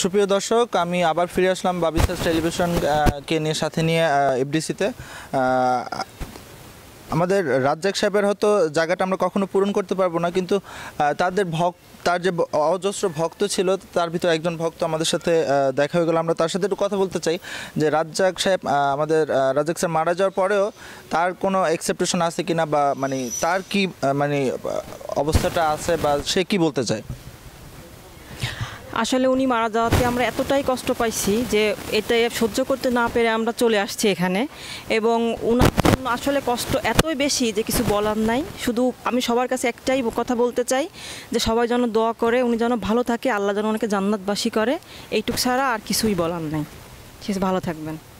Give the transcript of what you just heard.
সুপ্রিয় দর্শক আমি আবার ফিরে আসলাম বাবিসাস টেলিভিশন কে নিয়ে সাথে নিয়ে এফডিসিতে আমাদের রাজ্জাক সাহেবের হয়তো জায়গাটা আমরা কখনো পূরণ করতে পারবো না কিন্তু তাদের ভক তার যে অজস্র ভক্ত ছিল তার ভিতরে একজন ভক্ত আমাদের সাথে দেখা হয়ে গেল আমরা তার সাথে একটু কথা বলতে চাই যে রাজ্জাক সাহেব আমাদের রাজ্জাক সাহেব মারা যাওয়ার পরেও তার কোনো এক্সেপ্টেশন আছে কিনা বা মানে তার কি মানে অবস্থাটা আছে বা সে কি বলতে চায় আসলে উনি মারা যাওয়াতে আমরা এতটাই কষ্ট পাইছি যে এটা সহ্য করতে না পেরে আমরা চলে আসছি এখানে এবং ওনার জন্য আসলে কষ্ট এতই বেশি যে কিছু বলার নাই শুধু আমি সবার কাছে একটাই কথা বলতে চাই যে সবাই যেন দোয়া করে উনি যেন ভালো থাকে আল্লাহ যেন ওনাকে জান্নাতবাসী করে এইটুক ছাড়া আর কিছুই বলার নাই সে ভালো থাকবেন